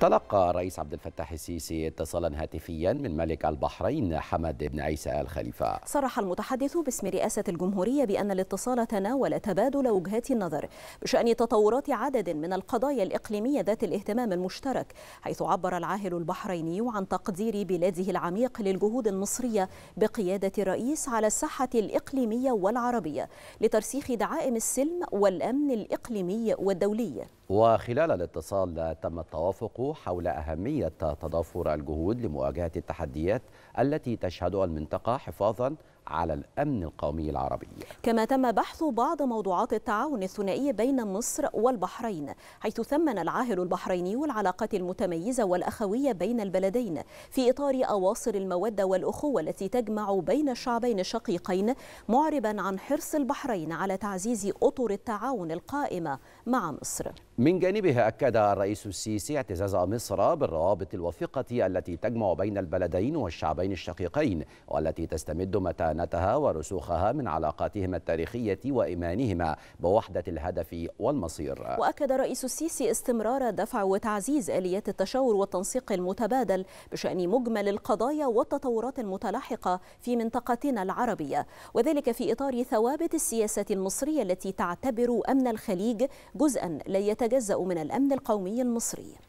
تلقى رئيس عبد الفتاح السيسي اتصالا هاتفيا من ملك البحرين حمد بن عيسى الخليفة صرح المتحدث باسم رئاسة الجمهورية بأن الاتصال تناول تبادل وجهات النظر بشأن تطورات عدد من القضايا الإقليمية ذات الاهتمام المشترك حيث عبر العاهل البحريني عن تقدير بلاده العميق للجهود المصرية بقيادة الرئيس على الساحة الإقليمية والعربية لترسيخ دعائم السلم والأمن الإقليمي والدولي وخلال الاتصال تم التوافق حول أهمية تضافر الجهود لمواجهة التحديات التي تشهدها المنطقة حفاظا على الأمن القومي العربي كما تم بحث بعض موضوعات التعاون الثنائي بين مصر والبحرين حيث ثمن العاهل البحريني العلاقات المتميزة والأخوية بين البلدين في إطار أواصر المودة والأخوة التي تجمع بين الشعبين الشقيقين معربا عن حرص البحرين على تعزيز أطر التعاون القائمة مع مصر من جانبها أكد الرئيس السيسي اعتزاز مصر بالروابط الوثيقة التي تجمع بين البلدين والشعبين الشقيقين والتي تستمد متانتها ورسوخها من علاقاتهما التاريخية وإيمانهما بوحدة الهدف والمصير وأكد الرئيس السيسي استمرار دفع وتعزيز آليات التشاور والتنسيق المتبادل بشأن مجمل القضايا والتطورات المتلاحقة في منطقتنا العربية وذلك في إطار ثوابت السياسة المصرية التي تعتبر أمن الخليج جزءا لا يتجاوز يتجزأ من الأمن القومي المصري